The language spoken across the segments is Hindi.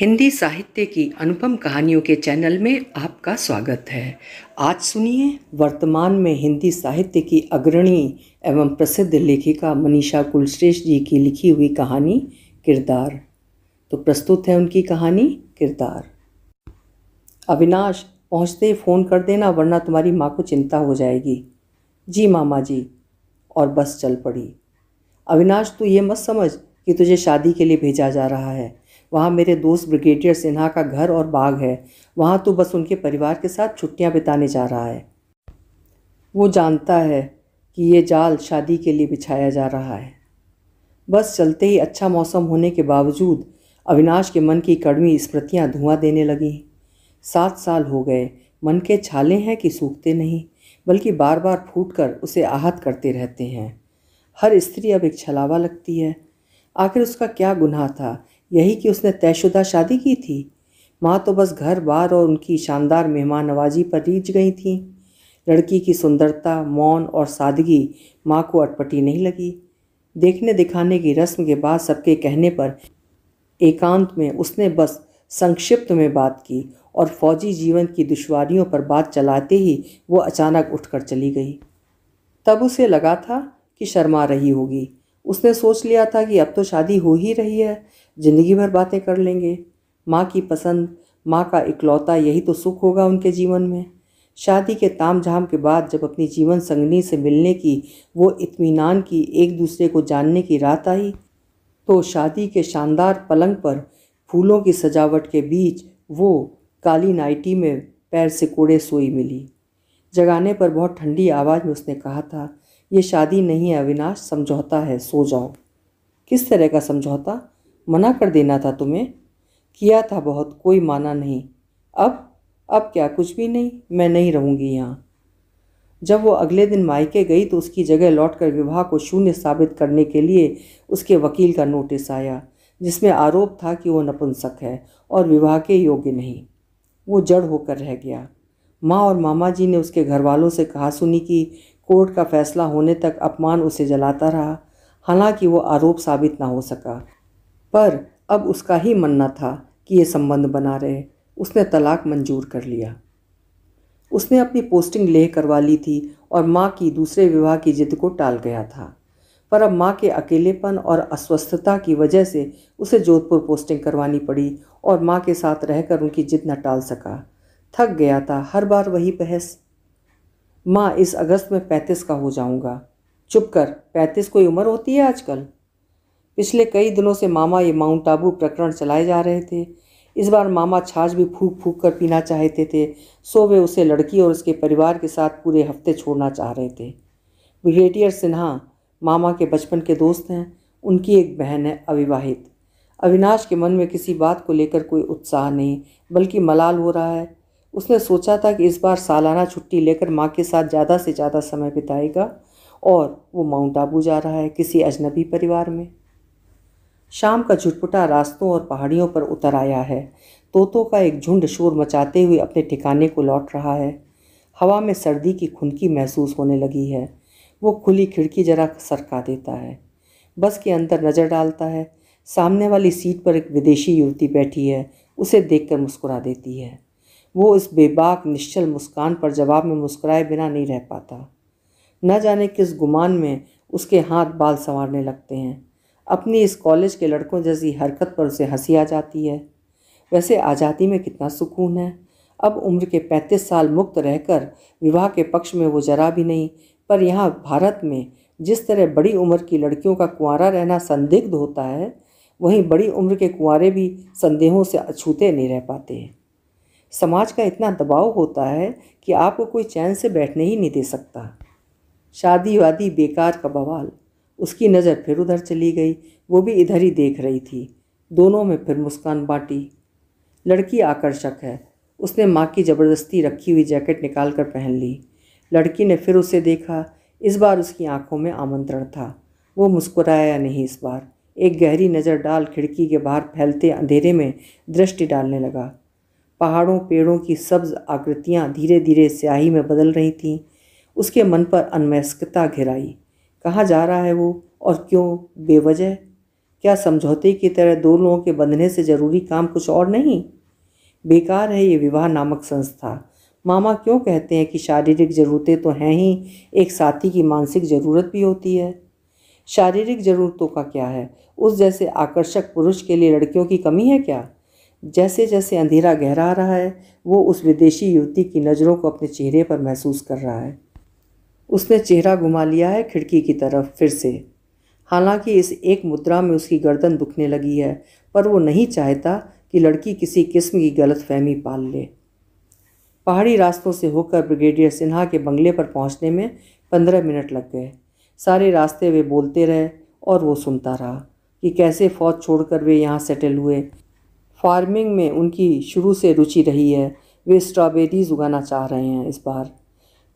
हिंदी साहित्य की अनुपम कहानियों के चैनल में आपका स्वागत है आज सुनिए वर्तमान में हिंदी साहित्य की अग्रणी एवं प्रसिद्ध लेखिका मनीषा कुलश्रेष्ठ जी की लिखी हुई कहानी किरदार तो प्रस्तुत है उनकी कहानी किरदार अविनाश पहुंचते फ़ोन कर देना वरना तुम्हारी माँ को चिंता हो जाएगी जी मामा जी और बस चल पड़ी अविनाश तू ये मत समझ कि तुझे शादी के लिए भेजा जा रहा है वहाँ मेरे दोस्त ब्रिगेडियर सिन्हा का घर और बाग है वहाँ तो बस उनके परिवार के साथ छुट्टियाँ बिताने जा रहा है वो जानता है कि ये जाल शादी के लिए बिछाया जा रहा है बस चलते ही अच्छा मौसम होने के बावजूद अविनाश के मन की कड़वी स्मृतियाँ धुआं देने लगीं सात साल हो गए मन के छाले हैं कि सूखते नहीं बल्कि बार बार फूट कर उसे आहत करते रहते हैं हर स्त्री अब एक छलावा लगती है आखिर उसका क्या गुनाह था यही कि उसने तयशुदा शादी की थी माँ तो बस घर बार और उनकी शानदार मेहमान नवाजी पर रीझ गई थी लड़की की सुंदरता मौन और सादगी माँ को अटपटी नहीं लगी देखने दिखाने की रस्म के बाद सबके कहने पर एकांत में उसने बस संक्षिप्त में बात की और फौजी जीवन की दुश्वारियों पर बात चलाते ही वो अचानक उठकर चली गई तब उसे लगा था कि शर्मा रही होगी उसने सोच लिया था कि अब तो शादी हो ही रही है ज़िंदगी भर बातें कर लेंगे माँ की पसंद माँ का इकलौता यही तो सुख होगा उनके जीवन में शादी के ताम झाम के बाद जब अपनी जीवन संगनी से मिलने की वो इत्मीनान की एक दूसरे को जानने की रात आई तो शादी के शानदार पलंग पर फूलों की सजावट के बीच वो काली नाइटी में पैर से कोड़े सोई मिली जगाने पर बहुत ठंडी आवाज़ में उसने कहा था ये शादी नहीं है अविनाश समझौता है सो जाओ किस तरह का समझौता मना कर देना था तुम्हें किया था बहुत कोई माना नहीं अब अब क्या कुछ भी नहीं मैं नहीं रहूँगी यहाँ जब वो अगले दिन मायके गई तो उसकी जगह लौटकर विवाह को शून्य साबित करने के लिए उसके वकील का नोटिस आया जिसमें आरोप था कि वो नपुंसक है और विवाह के योग्य नहीं वो जड़ होकर रह गया माँ और मामा जी ने उसके घर वालों से कहा सुनी कि कोर्ट का फैसला होने तक अपमान उसे जलाता रहा हालांकि वो आरोप साबित ना हो सका पर अब उसका ही मनना था कि ये संबंध बना रहे उसने तलाक मंजूर कर लिया उसने अपनी पोस्टिंग लेह करवा ली थी और माँ की दूसरे विवाह की जिद को टाल गया था पर अब माँ के अकेलेपन और अस्वस्थता की वजह से उसे जोधपुर पोस्टिंग करवानी पड़ी और माँ के साथ रहकर उनकी जिद न टाल सका थक गया था हर बार वही बहस माँ इस अगस्त में पैंतीस का हो जाऊँगा चुप कर पैंतीस कोई उम्र होती है आजकल पिछले कई दिनों से मामा ये माउंट आबू प्रकरण चलाए जा रहे थे इस बार मामा छाछ भी फूक फूक कर पीना चाहते थे सो वे उसे लड़की और उसके परिवार के साथ पूरे हफ्ते छोड़ना चाह रहे थे ब्रिगेडियर सिन्हा मामा के बचपन के दोस्त हैं उनकी एक बहन है अविवाहित अविनाश के मन में किसी बात को लेकर कोई उत्साह नहीं बल्कि मलाल हो रहा है उसने सोचा था कि इस बार सालाना छुट्टी लेकर माँ के साथ ज़्यादा से ज़्यादा समय बिताएगा और वो माउंट आबू जा रहा है किसी अजनबी परिवार में शाम का झुटपुटा रास्तों और पहाड़ियों पर उतर आया है तोतों का एक झुंड शोर मचाते हुए अपने ठिकाने को लौट रहा है हवा में सर्दी की खुनकी महसूस होने लगी है वो खुली खिड़की जरा सरका देता है बस के अंदर नज़र डालता है सामने वाली सीट पर एक विदेशी युवती बैठी है उसे देखकर मुस्कुरा देती है वो इस बेबाक निश्चल मुस्कान पर जवाब में मुस्कुराए बिना नहीं रह पाता न जाने किस गुमान में उसके हाथ बाल संवारने लगते हैं अपनी इस कॉलेज के लड़कों जैसी हरकत पर उसे हंसी आ जाती है वैसे आज़ादी में कितना सुकून है अब उम्र के पैंतीस साल मुक्त रहकर विवाह के पक्ष में वो जरा भी नहीं पर यहाँ भारत में जिस तरह बड़ी उम्र की लड़कियों का कुंवारा रहना संदिग्ध होता है वहीं बड़ी उम्र के कुंवारे भी संदेहों से अछूते नहीं रह पाते हैं समाज का इतना दबाव होता है कि आपको कोई चैन से बैठने ही नहीं दे सकता शादी वादी बेकार का बवाल उसकी नज़र फिर उधर चली गई वो भी इधर ही देख रही थी दोनों में फिर मुस्कान बांटी लड़की आकर्षक है उसने माँ की ज़बरदस्ती रखी हुई जैकेट निकाल कर पहन ली लड़की ने फिर उसे देखा इस बार उसकी आंखों में आमंत्रण था वो मुस्कुराया नहीं इस बार एक गहरी नज़र डाल खिड़की के बाहर फैलते अंधेरे में दृष्टि डालने लगा पहाड़ों पेड़ों की सब्ज आकृतियाँ धीरे धीरे स्याही में बदल रही थीं उसके मन पर अनमयस्कता घिराई कहाँ जा रहा है वो और क्यों बेवजह क्या समझौते की तरह दो लोगों के बंधने से ज़रूरी काम कुछ और नहीं बेकार है ये विवाह नामक संस्था मामा क्यों कहते हैं कि शारीरिक ज़रूरतें तो हैं ही एक साथी की मानसिक ज़रूरत भी होती है शारीरिक ज़रूरतों का क्या है उस जैसे आकर्षक पुरुष के लिए लड़कियों की कमी है क्या जैसे जैसे अंधेरा गहरा रहा है वो उस विदेशी युवती की नज़रों को अपने चेहरे पर महसूस कर रहा है उसने चेहरा घुमा लिया है खिड़की की तरफ फिर से हालांकि इस एक मुद्रा में उसकी गर्दन दुखने लगी है पर वो नहीं चाहता कि लड़की किसी किस्म की गलत फहमी पाल ले पहाड़ी रास्तों से होकर ब्रिगेडियर सिन्हा के बंगले पर पहुंचने में पंद्रह मिनट लग गए सारे रास्ते वे बोलते रहे और वो सुनता रहा कि कैसे फ़ौज छोड़कर वे यहाँ सेटल हुए फार्मिंग में उनकी शुरू से रुचि रही है वे स्ट्रॉबेरीज उगाना चाह रहे हैं इस बार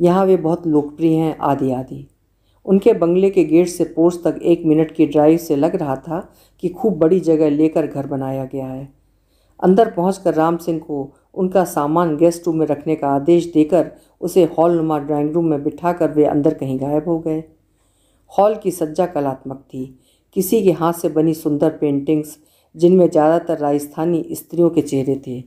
यहाँ वे बहुत लोकप्रिय हैं आदि आदि उनके बंगले के गेट से पोर्स तक एक मिनट की ड्राइव से लग रहा था कि खूब बड़ी जगह लेकर घर बनाया गया है अंदर कर राम सिंह को उनका सामान गेस्ट रूम में रखने का आदेश देकर उसे हॉल नुमा ड्राइंग रूम में बिठाकर वे अंदर कहीं गायब हो गए हॉल की सज्जा कलात्मक थी किसी के हाथ से बनी सुंदर पेंटिंग्स जिनमें ज़्यादातर राजस्थानी स्त्रियों के चेहरे थे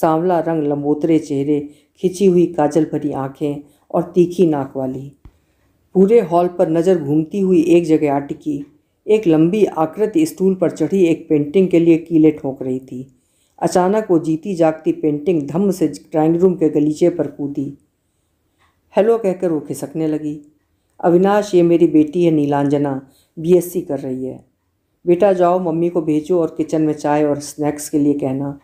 सांवला रंग लंबोतरे चेहरे खिंची हुई काजल भरी आंखें और तीखी नाक वाली पूरे हॉल पर नज़र घूमती हुई एक जगह अटकी एक लंबी आकृति स्टूल पर चढ़ी एक पेंटिंग के लिए कीले ठोंक रही थी अचानक वो जीती जागती पेंटिंग धम्म से ड्राइंग रूम के गलीचे पर कूदी हेलो कहकर वो खिसकने लगी अविनाश ये मेरी बेटी है नीलांजना बीएससी कर रही है बेटा जाओ मम्मी को भेजो और किचन में चाय और स्नैक्स के लिए कहना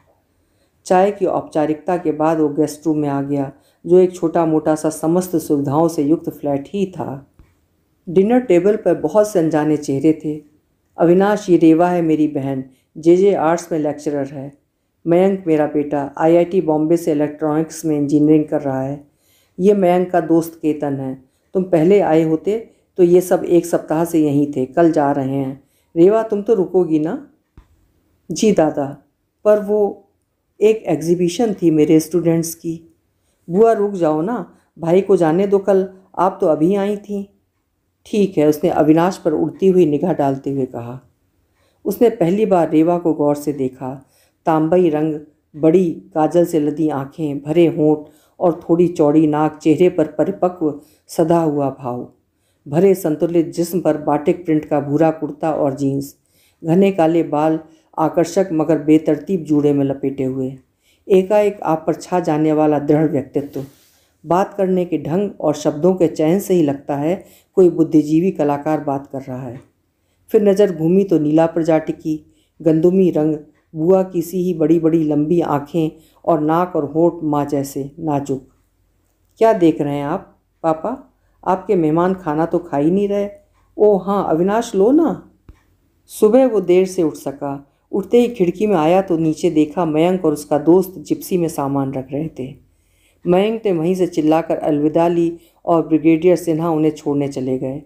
चाय की औपचारिकता के बाद वो गेस्ट रूम में आ गया जो एक छोटा मोटा सा समस्त सुविधाओं से युक्त फ्लैट ही था डिनर टेबल पर बहुत से अनजाने चेहरे थे अविनाश ये रेवा है मेरी बहन जे जे आर्ट्स में लेक्चरर है मयंक मेरा बेटा आईआईटी बॉम्बे से इलेक्ट्रॉनिक्स में इंजीनियरिंग कर रहा है ये मयंक का दोस्त केतन है तुम पहले आए होते तो ये सब एक सप्ताह से यहीं थे कल जा रहे हैं रेवा तुम तो रुकोगी ना जी दादा पर वो एक एग्जीबिशन थी मेरे स्टूडेंट्स की बुआ रुक जाओ ना भाई को जाने दो कल आप तो अभी आई थी ठीक है उसने अविनाश पर उड़ती हुई निगाह डालते हुए कहा उसने पहली बार रेवा को गौर से देखा तांबई रंग बड़ी काजल से लदी आंखें भरे होंठ और थोड़ी चौड़ी नाक चेहरे पर परिपक्व सदा हुआ भाव भरे संतुलित जिस्म पर बाटिक प्रिंट का भूरा कुर्ता और जीन्स घने काले बाल आकर्षक मगर बेतरतीब जूड़े में लपेटे हुए एकाएक आप पर छा जाने वाला दृढ़ व्यक्तित्व बात करने के ढंग और शब्दों के चयन से ही लगता है कोई बुद्धिजीवी कलाकार बात कर रहा है फिर नज़र घूमी तो नीला प्रजाति की गंदुमी रंग बुआ की सी ही बड़ी बड़ी लंबी आँखें और नाक और होठ माँ जैसे नाजुक क्या देख रहे हैं आप पापा आपके मेहमान खाना तो खा ही नहीं रहे ओ हाँ अविनाश लो ना सुबह वो देर से उठ सका उठते ही खिड़की में आया तो नीचे देखा मयंक और उसका दोस्त जिप्सी में सामान रख रहे थे मयंक ने वहीं से चिल्लाकर अलविदा ली और ब्रिगेडियर सिन्हा उन्हें छोड़ने चले गए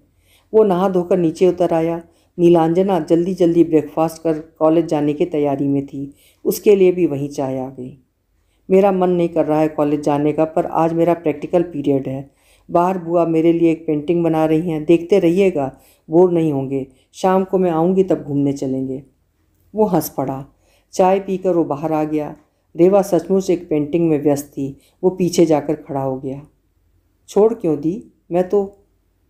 वो नहा धोकर नीचे उतर आया नीलांजना जल्दी जल्दी ब्रेकफास्ट कर कॉलेज जाने की तैयारी में थी उसके लिए भी वहीं चाय आ गई मेरा मन नहीं कर रहा है कॉलेज जाने का पर आज मेरा प्रैक्टिकल पीरियड है बाहर बुआ मेरे लिए एक पेंटिंग बना रही हैं देखते रहिएगा बोर नहीं होंगे शाम को मैं आऊँगी तब घूमने चलेंगे वो हंस पड़ा चाय पीकर वो बाहर आ गया रेवा सचमुच एक पेंटिंग में व्यस्त थी वो पीछे जाकर खड़ा हो गया छोड़ क्यों दी मैं तो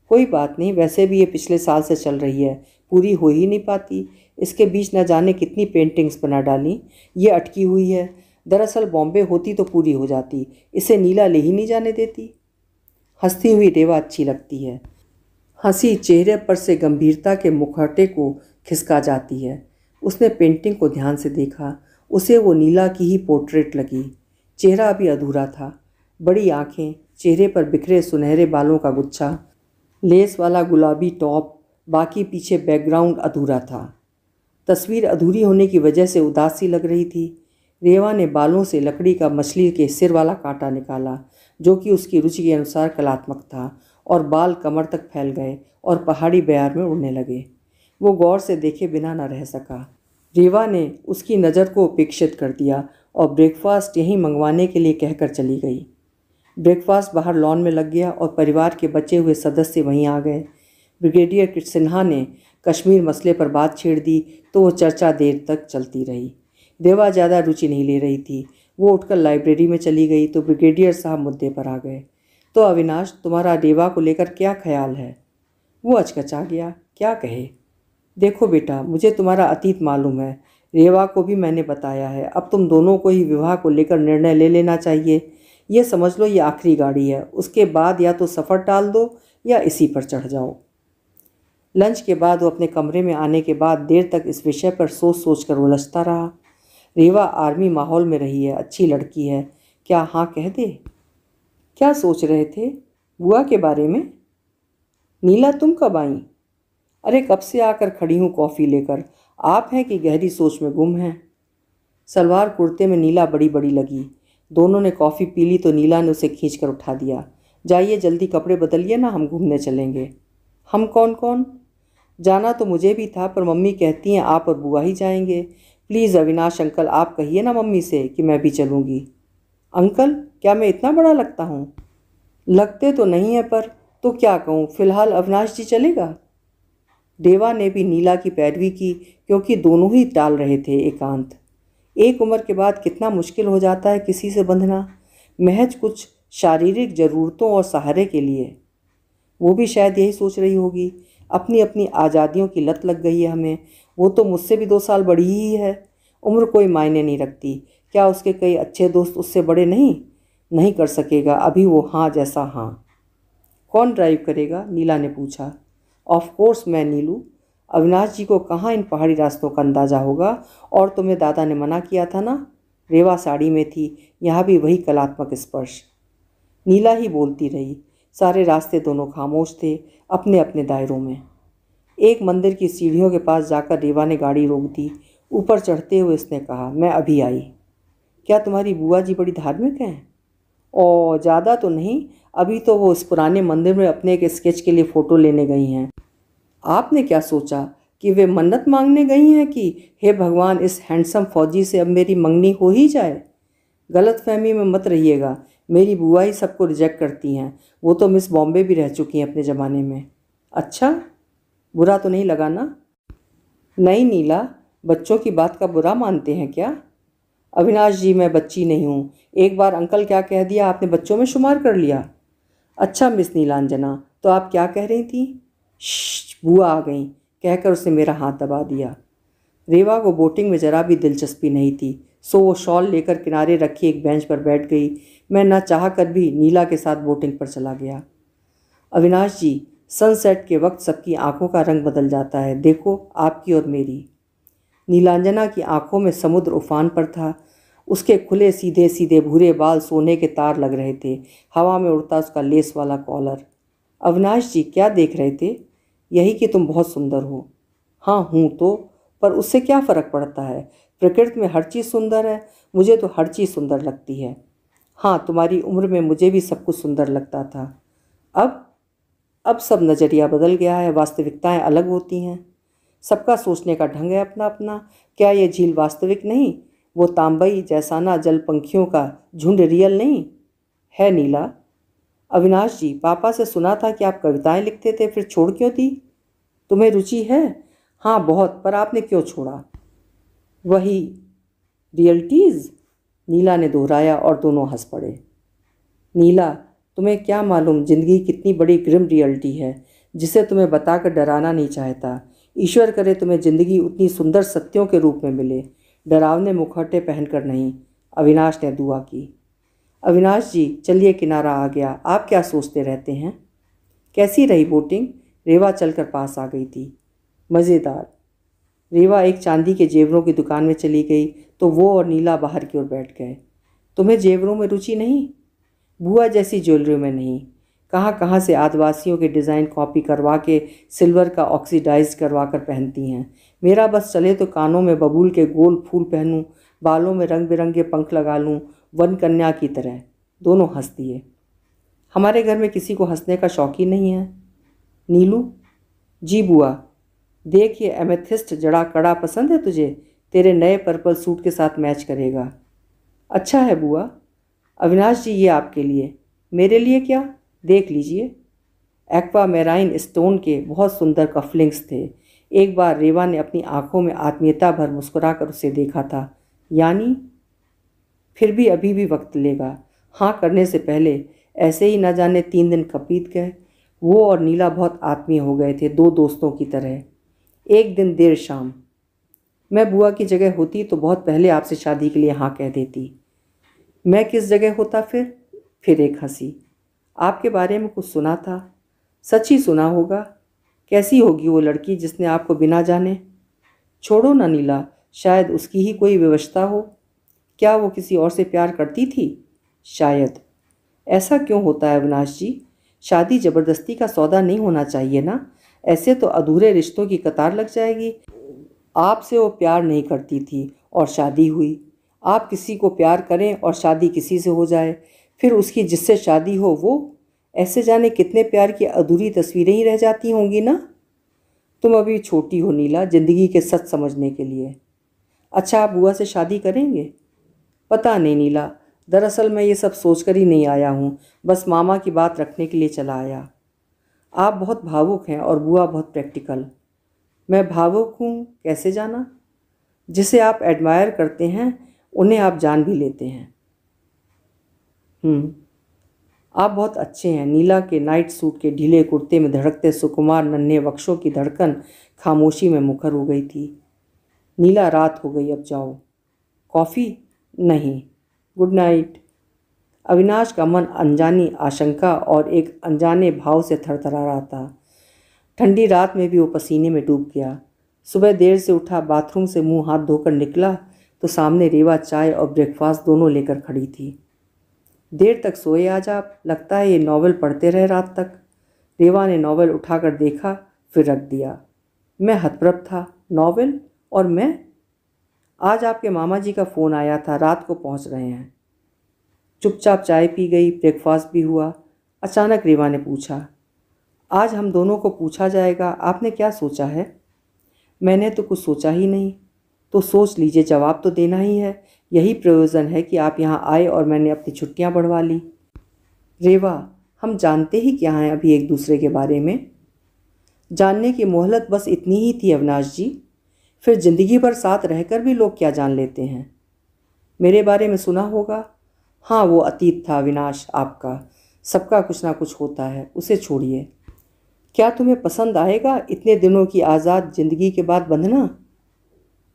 कोई बात नहीं वैसे भी ये पिछले साल से चल रही है पूरी हो ही नहीं पाती इसके बीच न जाने कितनी पेंटिंग्स बना डाली ये अटकी हुई है दरअसल बॉम्बे होती तो पूरी हो जाती इसे नीला ले ही नहीं जाने देती हंसती हुई रेवा अच्छी लगती है हंसी चेहरे पर से गंभीरता के मुखौटे को खिसका जाती है उसने पेंटिंग को ध्यान से देखा उसे वो नीला की ही पोर्ट्रेट लगी चेहरा अभी अधूरा था बड़ी आँखें चेहरे पर बिखरे सुनहरे बालों का गुच्छा लेस वाला गुलाबी टॉप बाकी पीछे बैकग्राउंड अधूरा था तस्वीर अधूरी होने की वजह से उदासी लग रही थी रेवा ने बालों से लकड़ी का मछली के सिर वाला कांटा निकाला जो कि उसकी रुचि के अनुसार कलात्मक था और बाल कमर तक फैल गए और पहाड़ी बयार में उड़ने लगे वो गौर से देखे बिना न रह सका रीवा ने उसकी नज़र को उपेक्षित कर दिया और ब्रेकफास्ट यहीं मंगवाने के लिए कहकर चली गई ब्रेकफास्ट बाहर लॉन में लग गया और परिवार के बचे हुए सदस्य वहीं आ गए ब्रिगेडियर सिन्हा ने कश्मीर मसले पर बात छेड़ दी तो वो चर्चा देर तक चलती रही देवा ज़्यादा रुचि नहीं ले रही थी वो उठकर लाइब्रेरी में चली गई तो ब्रिगेडियर साहब मुद्दे पर आ गए तो अविनाश तुम्हारा रेवा को लेकर क्या ख्याल है वो अचकचा गया क्या कहे देखो बेटा मुझे तुम्हारा अतीत मालूम है रेवा को भी मैंने बताया है अब तुम दोनों को ही विवाह को लेकर निर्णय ले लेना चाहिए यह समझ लो ये आखिरी गाड़ी है उसके बाद या तो सफ़र टाल दो या इसी पर चढ़ जाओ लंच के बाद वो अपने कमरे में आने के बाद देर तक इस विषय पर सोच सोच कर उलझता रहा रेवा आर्मी माहौल में रही है अच्छी लड़की है क्या हाँ कह दे क्या सोच रहे थे बुआ के बारे में नीला तुम कब आई अरे कब से आकर खड़ी हूँ कॉफ़ी लेकर आप हैं कि गहरी सोच में गुम हैं सलवार कुर्ते में नीला बड़ी बड़ी लगी दोनों ने कॉफ़ी पी ली तो नीला ने उसे खींच कर उठा दिया जाइए जल्दी कपड़े बदलिए ना हम घूमने चलेंगे हम कौन कौन जाना तो मुझे भी था पर मम्मी कहती हैं आप और बुआ ही जाएंगे प्लीज़ अविनाश अंकल आप कहिए ना मम्मी से कि मैं भी चलूँगी अंकल क्या मैं इतना बड़ा लगता हूँ लगते तो नहीं है पर तो क्या कहूँ फ़िलहाल अविनाश जी चलेगा देवा ने भी नीला की पैरवी की क्योंकि दोनों ही टाल रहे थे एकांत एक उम्र के बाद कितना मुश्किल हो जाता है किसी से बंधना महज कुछ शारीरिक ज़रूरतों और सहारे के लिए वो भी शायद यही सोच रही होगी अपनी अपनी आज़ादियों की लत लग गई है हमें वो तो मुझसे भी दो साल बड़ी ही है उम्र कोई मायने नहीं रखती क्या उसके कई अच्छे दोस्त उससे बड़े नहीं नहीं कर सकेगा अभी वो हाँ जैसा हाँ कौन ड्राइव करेगा नीला ने पूछा ऑफ कोर्स मैं नीलू अविनाश जी को कहाँ इन पहाड़ी रास्तों का अंदाज़ा होगा और तुम्हें दादा ने मना किया था ना रेवा साड़ी में थी यहाँ भी वही कलात्मक स्पर्श नीला ही बोलती रही सारे रास्ते दोनों खामोश थे अपने अपने दायरों में एक मंदिर की सीढ़ियों के पास जाकर रेवा ने गाड़ी रोक दी ऊपर चढ़ते हुए उसने कहा मैं अभी आई क्या तुम्हारी बुआ जी बड़ी धार्मिक हैं और ज़्यादा तो नहीं अभी तो वो उस पुराने मंदिर में अपने एक स्केच के लिए फ़ोटो लेने गई हैं आपने क्या सोचा कि वे मन्नत मांगने गई हैं कि हे भगवान इस हैंडसम फौजी से अब मेरी मंगनी हो ही जाए गलत फहमी में मत रहिएगा मेरी बुआ ही सबको रिजेक्ट करती हैं वो तो मिस बॉम्बे भी रह चुकी हैं अपने ज़माने में अच्छा बुरा तो नहीं लगा ना नहीं नीला बच्चों की बात का बुरा मानते हैं क्या अविनाश जी मैं बच्ची नहीं हूँ एक बार अंकल क्या कह दिया आपने बच्चों में शुमार कर लिया अच्छा मिस नीलांजना तो आप क्या कह रही थी बुआ आ गई कहकर उसने मेरा हाथ दबा दिया रेवा को बोटिंग में ज़रा भी दिलचस्पी नहीं थी सो वो शॉल लेकर किनारे रखी एक बेंच पर बैठ गई मैं ना चाह कर भी नीला के साथ बोटिंग पर चला गया अविनाश जी सनसेट के वक्त सबकी आंखों का रंग बदल जाता है देखो आपकी और मेरी नीलांजना की आंखों में समुद्र उफान पर था उसके खुले सीधे सीधे भूरे बाल सोने के तार लग रहे थे हवा में उड़ता उसका लेस वाला कॉलर अविनाश जी क्या देख रहे थे यही कि तुम बहुत सुंदर हो हाँ हूँ तो पर उससे क्या फ़र्क पड़ता है प्रकृति में हर चीज़ सुंदर है मुझे तो हर चीज़ सुंदर लगती है हाँ तुम्हारी उम्र में मुझे भी सब कुछ सुंदर लगता था अब अब सब नज़रिया बदल गया है वास्तविकताएं अलग होती हैं सबका सोचने का ढंग है अपना अपना क्या यह झील वास्तविक नहीं वो तांबई जैसाना जल पंखियों का झुंड रियल नहीं है नीला अविनाश जी पापा से सुना था कि आप कविताएं लिखते थे फिर छोड़ क्यों दी तुम्हें रुचि है हाँ बहुत पर आपने क्यों छोड़ा वही रियलिटीज़ नीला ने दोहराया और दोनों हंस पड़े नीला तुम्हें क्या मालूम जिंदगी कितनी बड़ी ग्रिम रियलिटी है जिसे तुम्हें बताकर डराना नहीं चाहता ईश्वर करे तुम्हें ज़िंदगी उतनी सुंदर सत्यों के रूप में मिले डरावने मुखौटे पहनकर नहीं अविनाश ने दुआ की अविनाश जी चलिए किनारा आ गया आप क्या सोचते रहते हैं कैसी रही बोटिंग रेवा चलकर पास आ गई थी मज़ेदार रेवा एक चांदी के जेवरों की दुकान में चली गई तो वो और नीला बाहर की ओर बैठ गए तुम्हें जेवरों में रुचि नहीं बुआ जैसी ज्वेलरी में नहीं कहाँ कहाँ से आदिवासियों के डिज़ाइन कॉपी करवा के सिल्वर का ऑक्सीडाइज करवा कर पहनती हैं मेरा बस चले तो कानों में बबूल के गोल फूल पहनूं बालों में रंग बिरंगे पंख लगा लूं वन कन्या की तरह दोनों हंस दिए हमारे घर में किसी को हंसने का शौक ही नहीं है नीलू जी बुआ देख ये एमेथिस्ट जड़ा कड़ा पसंद है तुझे तेरे नए पर्पल सूट के साथ मैच करेगा अच्छा है बुआ अविनाश जी ये आपके लिए मेरे लिए क्या देख लीजिए एक्वा मेराइन स्टोन के बहुत सुंदर कफलिंग्स थे एक बार रेवा ने अपनी आंखों में आत्मीयता भर मुस्कुरा कर उसे देखा था यानी फिर भी अभी भी वक्त लेगा हाँ करने से पहले ऐसे ही न जाने तीन दिन कपीत गए वो और नीला बहुत आत्मीय हो गए थे दो दोस्तों की तरह एक दिन देर शाम मैं बुआ की जगह होती तो बहुत पहले आपसे शादी के लिए हाँ कह देती मैं किस जगह होता फिर फिर एक हंसी आपके बारे में कुछ सुना था सच ही सुना होगा कैसी होगी वो लड़की जिसने आपको बिना जाने छोड़ो ना नीला शायद उसकी ही कोई व्यवस्था हो क्या वो किसी और से प्यार करती थी शायद ऐसा क्यों होता है अविनाश जी शादी ज़बरदस्ती का सौदा नहीं होना चाहिए ना ऐसे तो अधूरे रिश्तों की कतार लग जाएगी आपसे वो प्यार नहीं करती थी और शादी हुई आप किसी को प्यार करें और शादी किसी से हो जाए फिर उसकी जिससे शादी हो वो ऐसे जाने कितने प्यार की अधूरी तस्वीरें ही रह जाती होंगी ना तुम अभी छोटी हो नीला ज़िंदगी के सच समझने के लिए अच्छा आप बुआ से शादी करेंगे पता नहीं नीला दरअसल मैं ये सब सोच कर ही नहीं आया हूँ बस मामा की बात रखने के लिए चला आया आप बहुत भावुक हैं और बुआ बहुत प्रैक्टिकल मैं भावुक हूँ कैसे जाना जिसे आप एडमायर करते हैं उन्हें आप जान भी लेते हैं हम्म। आप बहुत अच्छे हैं नीला के नाइट सूट के ढीले कुर्ते में धड़कते सुकुमार नन्हे वक्षों की धड़कन खामोशी में मुखर हो गई थी नीला रात हो गई अब जाओ कॉफ़ी नहीं गुड नाइट अविनाश का मन अनजानी आशंका और एक अनजाने भाव से थरथरा रहा था ठंडी रात में भी वो पसीने में डूब गया सुबह देर से उठा बाथरूम से मुंह हाथ धोकर निकला तो सामने रेवा चाय और ब्रेकफास्ट दोनों लेकर खड़ी थी देर तक सोए आज आप लगता है ये नावल पढ़ते रहे रात तक रेवा ने नावल उठाकर देखा फिर रख दिया मैं हतप्रभ था नावल और मैं आज आपके मामा जी का फ़ोन आया था रात को पहुंच रहे हैं चुपचाप चाय पी गई ब्रेकफास्ट भी हुआ अचानक रेवा ने पूछा आज हम दोनों को पूछा जाएगा आपने क्या सोचा है मैंने तो कुछ सोचा ही नहीं तो सोच लीजिए जवाब तो देना ही है यही प्रयोजन है कि आप यहाँ आए और मैंने अपनी छुट्टियाँ बढ़वा ली रेवा हम जानते ही क्या हैं अभी एक दूसरे के बारे में जानने की मोहलत बस इतनी ही थी अविनाश जी फिर ज़िंदगी भर साथ रहकर भी लोग क्या जान लेते हैं मेरे बारे में सुना होगा हाँ वो अतीत था अविनाश आपका सबका कुछ ना कुछ होता है उसे छोड़िए क्या तुम्हें पसंद आएगा इतने दिनों की आज़ाद ज़िंदगी के बाद बंधना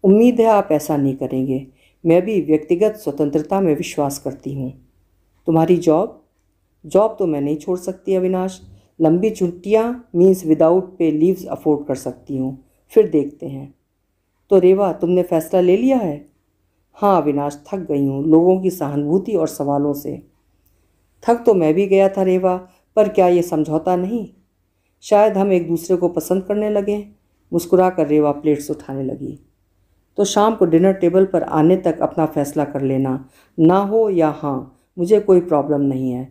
उम्मीद है आप ऐसा नहीं करेंगे मैं भी व्यक्तिगत स्वतंत्रता में विश्वास करती हूँ तुम्हारी जॉब जॉब तो मैं नहीं छोड़ सकती अविनाश लंबी छुट्टियाँ means without pay leaves afford कर सकती हूँ फिर देखते हैं तो रेवा तुमने फैसला ले लिया है हाँ अविनाश थक गई हूँ लोगों की सहानुभूति और सवालों से थक तो मैं भी गया था रेवा पर क्या ये समझौता नहीं शायद हम एक दूसरे को पसंद करने लगे मुस्कुरा कर रेवा प्लेट्स उठाने लगी तो शाम को डिनर टेबल पर आने तक अपना फैसला कर लेना ना हो या हाँ मुझे कोई प्रॉब्लम नहीं है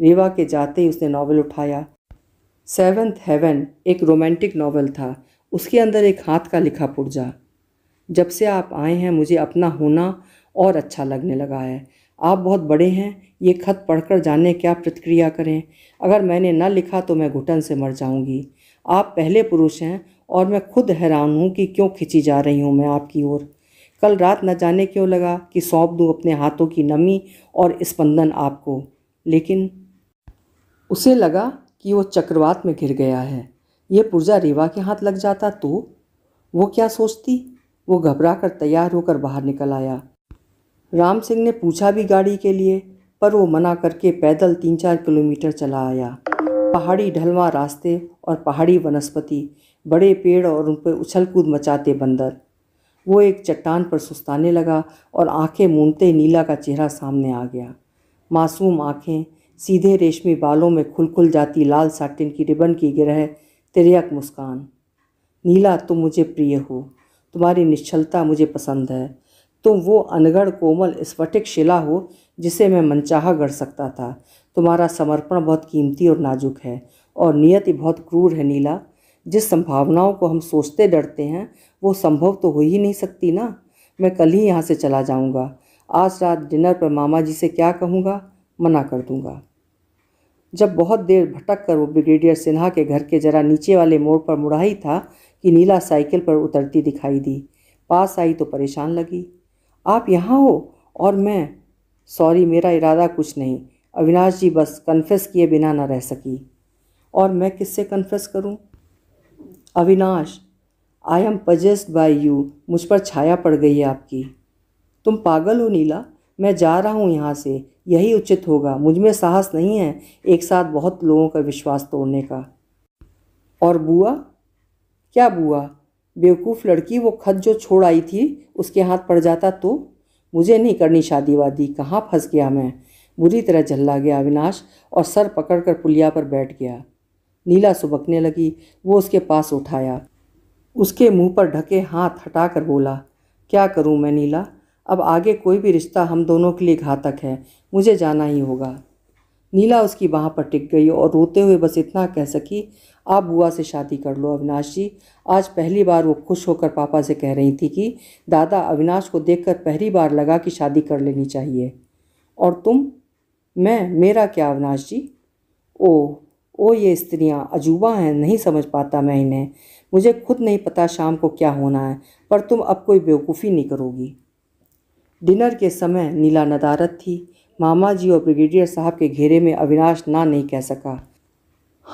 रीवा के जाते ही उसने नावल उठाया सेवन्थ हेवन एक रोमांटिक नावल था उसके अंदर एक हाथ का लिखा पुर्जा जब से आप आए हैं मुझे अपना होना और अच्छा लगने लगा है आप बहुत बड़े हैं ये खत पढ़कर जाने क्या प्रतिक्रिया करें अगर मैंने न लिखा तो मैं घुटन से मर जाऊंगी आप पहले पुरुष हैं और मैं खुद हैरान हूँ कि क्यों खिंची जा रही हूँ मैं आपकी ओर कल रात न जाने क्यों लगा कि सौंप दूँ अपने हाथों की नमी और स्पंदन आपको लेकिन उसे लगा कि वो चक्रवात में घिर गया है ये पुर्जा रीवा के हाथ लग जाता तो वो क्या सोचती वो घबरा कर तैयार होकर बाहर निकल आया राम सिंह ने पूछा भी गाड़ी के लिए पर वो मना करके पैदल तीन चार किलोमीटर चला आया पहाड़ी ढलवा रास्ते और पहाड़ी वनस्पति बड़े पेड़ और उन पर उछल कूद मचाते बंदर वो एक चट्टान पर सुस्ताने लगा और आंखें मूंदते नीला का चेहरा सामने आ गया मासूम आंखें सीधे रेशमी बालों में खुल खुल जाती लाल साटिन की रिबन की गिरह तिरक मुस्कान नीला तुम मुझे प्रिय हो तुम्हारी निश्चलता मुझे पसंद है तुम वो अनगढ़ कोमल स्फटिक शिला हो जिसे मैं मनचाहा गढ़ सकता था तुम्हारा समर्पण बहुत कीमती और नाजुक है और नियति बहुत क्रूर है नीला जिस संभावनाओं को हम सोचते डरते हैं वो संभव तो हो ही नहीं सकती ना मैं कल ही यहाँ से चला जाऊँगा आज रात डिनर पर मामा जी से क्या कहूँगा मना कर दूँगा जब बहुत देर भटक कर वो ब्रिगेडियर सिन्हा के घर के जरा नीचे वाले मोड़ पर मुड़ा ही था कि नीला साइकिल पर उतरती दिखाई दी पास आई तो परेशान लगी आप यहाँ हो और मैं सॉरी मेरा इरादा कुछ नहीं अविनाश जी बस कन्फेस किए बिना ना रह सकी और मैं किससे कन्फेस करूँ Avinash I am possessed by you मुझ पर छाया पड़ गई है आपकी तुम पागल हो नीला मैं जा रहा हूँ यहाँ से यही उचित होगा मुझ में साहस नहीं है एक साथ बहुत लोगों का विश्वास तोड़ने का और बुआ क्या बुआ बेवकूफ़ लड़की वो खत जो छोड़ आई थी उसके हाथ पड़ जाता तो मुझे नहीं करनी शादी वादी कहाँ फंस गया मैं बुरी तरह झल्ला गया अविनाश और सर पकड़कर पुलिया पर बैठ गया नीला सुबकने लगी वो उसके पास उठाया उसके मुंह पर ढके हाथ हटाकर बोला क्या करूं मैं नीला अब आगे कोई भी रिश्ता हम दोनों के लिए घातक है मुझे जाना ही होगा नीला उसकी बाह पर टिक गई और रोते हुए बस इतना कह सकी आप बुआ से शादी कर लो अविनाश जी आज पहली बार वो खुश होकर पापा से कह रही थी कि दादा अविनाश को देखकर पहली बार लगा कि शादी कर लेनी चाहिए और तुम मैं मेरा क्या अविनाश जी ओह ओ ये स्त्रियाँ अजूबा हैं नहीं समझ पाता मैं इन्हें मुझे खुद नहीं पता शाम को क्या होना है पर तुम अब कोई बेवकूफ़ी नहीं करोगी डिनर के समय नीला नदारत थी मामा जी और ब्रिगेडियर साहब के घेरे में अविनाश ना नहीं कह सका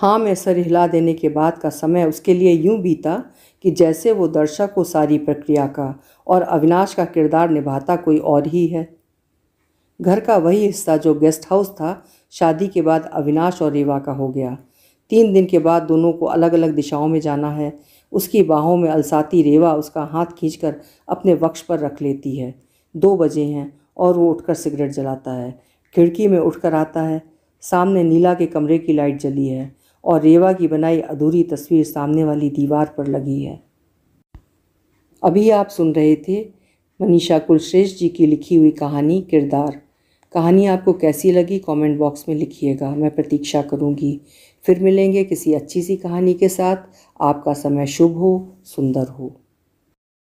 हाँ मैं सर हिला देने के बाद का समय उसके लिए यूं बीता कि जैसे वो दर्शक को सारी प्रक्रिया का और अविनाश का किरदार निभाता कोई और ही है घर का वही हिस्सा जो गेस्ट हाउस था शादी के बाद अविनाश और रेवा का हो गया तीन दिन के बाद दोनों को अलग अलग दिशाओं में जाना है उसकी बाहों में अलसाती रेवा उसका हाथ खींचकर अपने वक्ष पर रख लेती है दो बजे हैं और वो उठकर सिगरेट जलाता है खिड़की में उठकर आता है सामने नीला के कमरे की लाइट जली है और रेवा की बनाई अधूरी तस्वीर सामने वाली दीवार पर लगी है अभी आप सुन रहे थे मनीषा कुलश्रेष्ठ जी की लिखी हुई कहानी किरदार कहानी आपको कैसी लगी कमेंट बॉक्स में लिखिएगा मैं प्रतीक्षा करूँगी फिर मिलेंगे किसी अच्छी सी कहानी के साथ आपका समय शुभ हो सुंदर हो